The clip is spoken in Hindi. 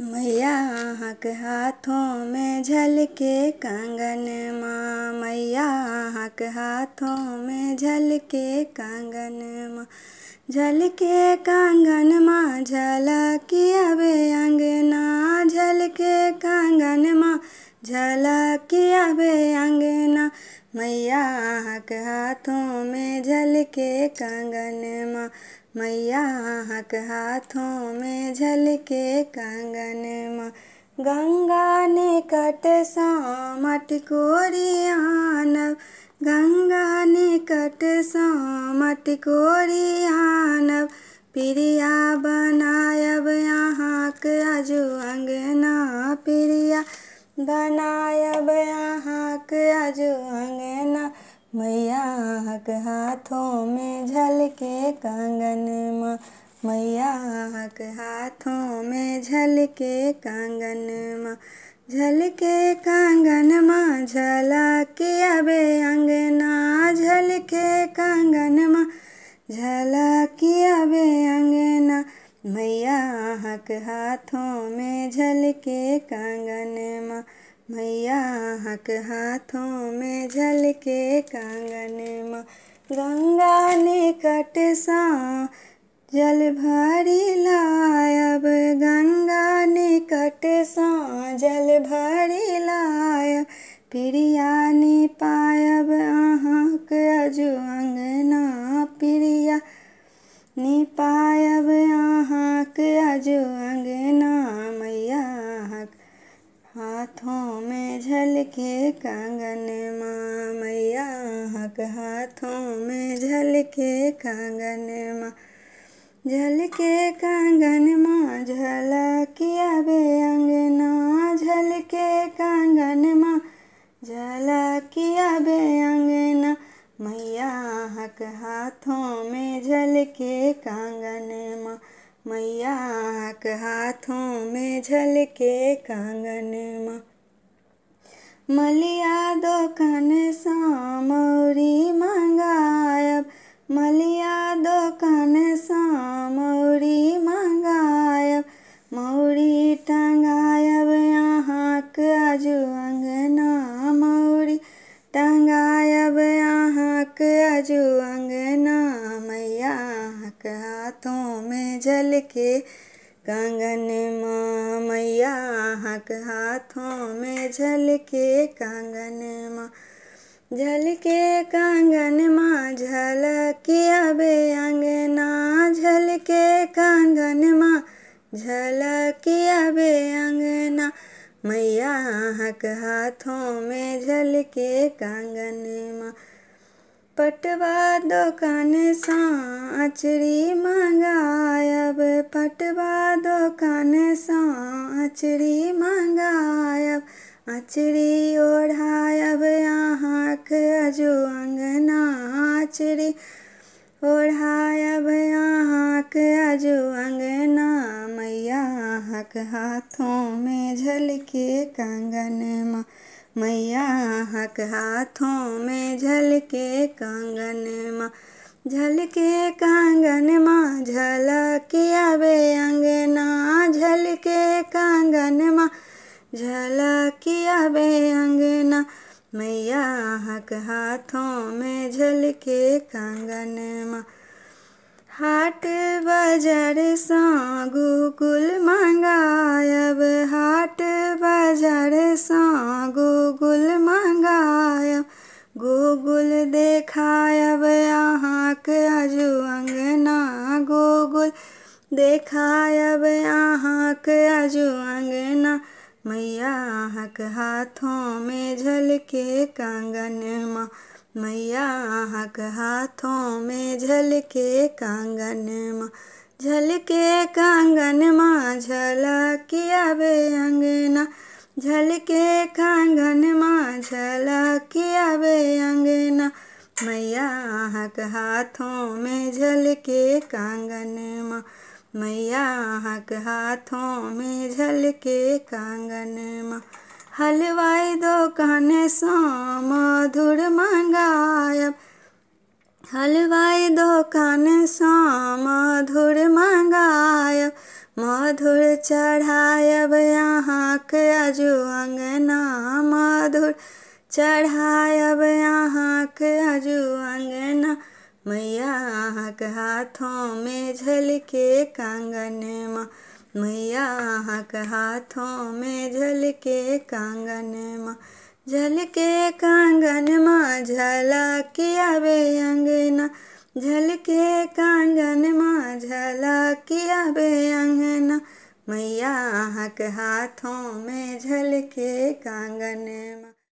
मैया हक हाथों में झलके कंगन माँ मैया हक हाथों में झलके कंगन माँ झलके कंगन माँ झलकिया बे अंगना झलके कंगन माँ झलकिया बे अंगना मैया हक हाथों में झलके कंगन माँ मैया हाथों में झलके कंगन माँ गंगा ने कट सौ मटकोरियान गंगा ने कट सौ मटकोरियानब प्रिया बनायब यहाँ के अजो अंगना प्रिया बनायब यहाँ के अजो अंगना मैया हक हाथों में झलके कंगन माँ मैया हक हाथों में झलके कंगन माँ झलके कंगन माँ के अबे अंगना झलके कंगन माँ के बे अंगना मैया हक हाथों में झलके कंगन माँ मैया हक हाथों में झल के कांगन माँ गंगा निकट सा जल भरी लायब गंगा निकट सा जल भरी लायब प्रिया नि पायब अहाँक अजु अंगना प्रिया नि पायब अहाँक अजु अंगना के कांगन माँ मैया हक हाथों में झल के कांगन माँ के कांगन माँ झल किया बे अंगना के कांगन माँ झल किया बे अंगना मैया हक हाथों में झल के कांगन माँ मैया हक हाथों में झल के कांगन माँ मलिया दोकान सामौरी मंगायब मलिया दोकान सामौरी मंगायब मौरी टंगायब यहाँ आजू अंगना मौरी टंगायब यहाँ आजू अंगना मैया हाथों में जल के कंगन माँ मैया हक हाथों में झलके कंगन माँ झलके कंगन माँ झलके अबे अंगना झलके कंगन माँ झलके अबे अंगना मैया हक हाथों में झलके कंगन माँ पटवा दोकान साँचरी मंगायब पटवा दोकान साँचरी मंगायब अचरी ओढ़ायब अहाँक अजो अंगना अचरी ओढ़ायब अहाँक अजो अंगना मैया अहाँक हाथों में झलके कंगन माँ मैया हक हाथों में झलके कंगन माँ झलके कंगन माँ झलकिया बे अंगना झलके कंगन माँ झलकिया बे अंगना मैया हक हाथों में झलके कंगन माँ हाट बाजार सा गोकुल मंगाया गूगुल देखायब अब यहाँ के अजू अंगना गूगुल देखायब अब यहाँ के अजू अंगना मैया आहक हाथों में झलके कंगन माँ मैया आहक हाथों में झलके कंगन माँ झलके कंगन माँ झलकिया बे अंगना झलके कंगन माँ झलकिया वे अंगना मैया हक हाथों में झलके कंगन माँ मैया हक हाथों में झलके कांगन माँ हलवाई दुकान सो मधुर मंगायब हलवाई दुकान सो मधुर मंगायब मधुर चढ़ायब के अजु अंगना मधुर चढ़ायब अहाँक अजु अंगना मैया हाथों में झलके माँ मैया झल के झलके माँ झलके काङ्गनमा झलकियाबे अंगना झलके कांगन माँ झलकिया बे अंगना मैया हक हाथों में झलके कांगन माँ